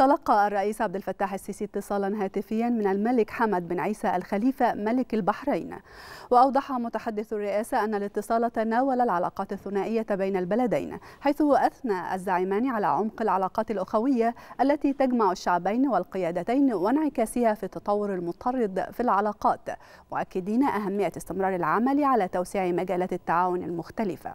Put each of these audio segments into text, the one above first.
تلقى الرئيس عبد الفتاح السيسي اتصالا هاتفيا من الملك حمد بن عيسى الخليفة ملك البحرين وأوضح متحدث الرئاسة أن الاتصال تناول العلاقات الثنائية بين البلدين حيث أثنى الزعيمان على عمق العلاقات الأخوية التي تجمع الشعبين والقيادتين وانعكاسها في التطور المضطرد في العلاقات مؤكدين أهمية استمرار العمل على توسيع مجالات التعاون المختلفة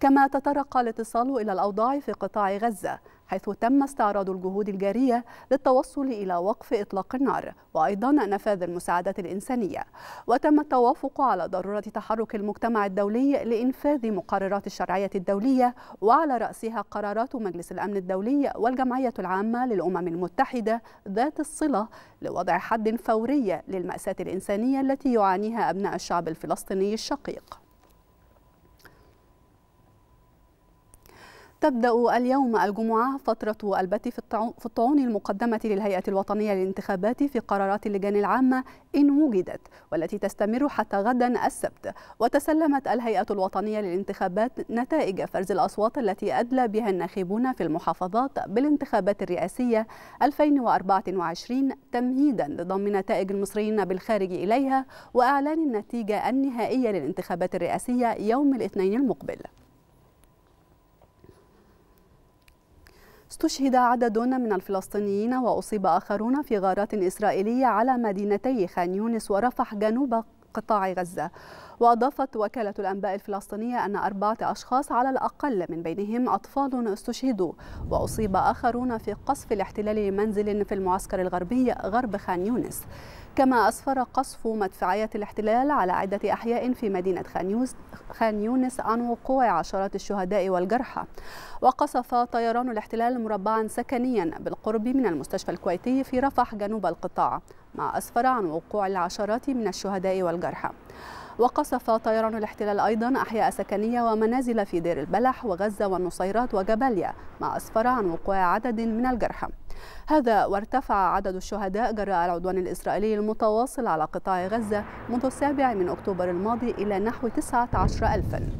كما تطرق الاتصال إلى الأوضاع في قطاع غزة حيث تم استعراض الجهود الجارية للتوصل إلى وقف إطلاق النار وأيضا نفاذ المساعدات الإنسانية وتم التوافق على ضرورة تحرك المجتمع الدولي لإنفاذ مقررات الشرعية الدولية وعلى رأسها قرارات مجلس الأمن الدولي والجمعية العامة للأمم المتحدة ذات الصلة لوضع حد فوري للمأساة الإنسانية التي يعانيها أبناء الشعب الفلسطيني الشقيق تبدأ اليوم الجمعة فترة البت في الطعون المقدمة للهيئة الوطنية للانتخابات في قرارات اللجان العامة إن وجدت والتي تستمر حتى غدا السبت وتسلمت الهيئة الوطنية للانتخابات نتائج فرز الأصوات التي أدلى بها الناخبون في المحافظات بالانتخابات الرئاسية 2024 تمهيدا لضم نتائج المصريين بالخارج إليها وأعلان النتيجة النهائية للانتخابات الرئاسية يوم الاثنين المقبل استشهد عدد من الفلسطينيين وأصيب آخرون في غارات إسرائيلية على مدينتي خان يونس ورفح جنوب قطاع غزة وأضافت وكالة الأنباء الفلسطينية أن أربعة أشخاص على الأقل من بينهم أطفال استشهدوا وأصيب آخرون في قصف الاحتلال لمنزل في المعسكر الغربي غرب خان يونس كما أسفر قصف مدفعية الاحتلال على عدة أحياء في مدينة خان يونس عن وقوع عشرات الشهداء والجرحى وقصف طيران الاحتلال مربعا سكنيا بالقرب من المستشفى الكويتي في رفح جنوب القطاع ما أسفر عن وقوع العشرات من الشهداء والجرحى وقصف طيران الاحتلال أيضا أحياء سكنية ومنازل في دير البلح وغزة والنصيرات وجباليا ما أسفر عن وقوع عدد من الجرحى هذا وارتفع عدد الشهداء جراء العدوان الإسرائيلي المتواصل على قطاع غزة منذ السابع من أكتوبر الماضي إلى نحو 19 ألفاً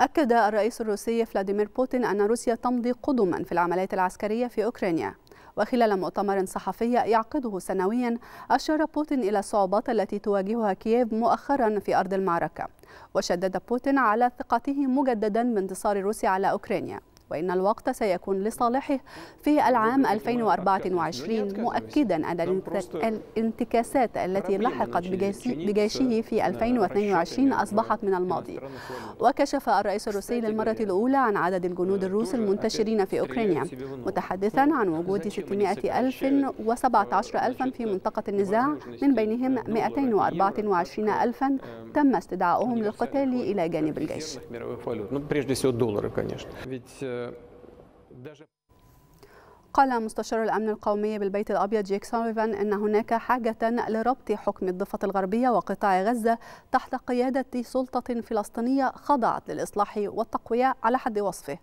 أكد الرئيس الروسي فلاديمير بوتين أن روسيا تمضي قدما في العمليات العسكرية في أوكرانيا وخلال مؤتمر صحفي يعقده سنويا أشار بوتين إلى الصعوبات التي تواجهها كييف مؤخرا في أرض المعركة وشدد بوتين على ثقته مجددا بانتصار روسيا على أوكرانيا وإن الوقت سيكون لصالحه في العام 2024 مؤكدا أن الانتكاسات التي لحقت بجيشه في 2022 أصبحت من الماضي وكشف الرئيس الروسي للمرة الأولى عن عدد الجنود uh, الروس المنتشرين في أوكرانيا متحدثا عن وجود 600 ألف و17 ألفا في منطقة النزاع من بينهم 224 ألفا تم استدعائهم للقتال إلى جانب الجيش قال مستشار الأمن القومي بالبيت الأبيض جيك سوليفان أن هناك حاجة لربط حكم الضفة الغربية وقطاع غزة تحت قيادة سلطة فلسطينية خضعت للإصلاح والتقوية على حد وصفه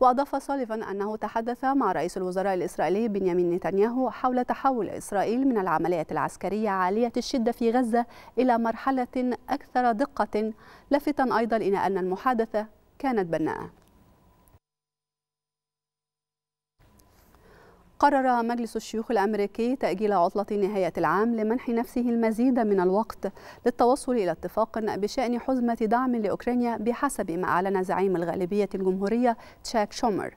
وأضاف سوليفان أنه تحدث مع رئيس الوزراء الإسرائيلي بنيامين نتنياهو حول تحول إسرائيل من العمليات العسكرية عالية الشدة في غزة إلى مرحلة أكثر دقة لافتا أيضا إلى أن المحادثة كانت بناءة قرر مجلس الشيوخ الأمريكي تأجيل عطلة نهاية العام لمنح نفسه المزيد من الوقت للتوصل إلى اتفاق بشأن حزمة دعم لأوكرانيا بحسب ما أعلن زعيم الغالبية الجمهورية تشاك شومر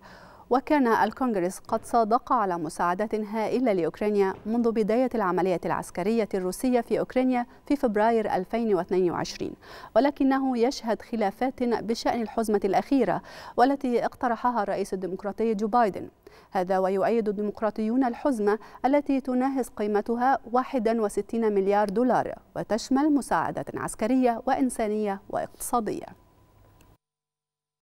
وكان الكونغرس قد صادق على مساعدات هائلة لأوكرانيا منذ بداية العملية العسكرية الروسية في أوكرانيا في فبراير 2022 ولكنه يشهد خلافات بشأن الحزمة الأخيرة والتي اقترحها الرئيس الديمقراطي جو بايدن هذا ويؤيد الديمقراطيون الحزمة التي تناهز قيمتها 61 مليار دولار وتشمل مساعدات عسكرية وإنسانية واقتصادية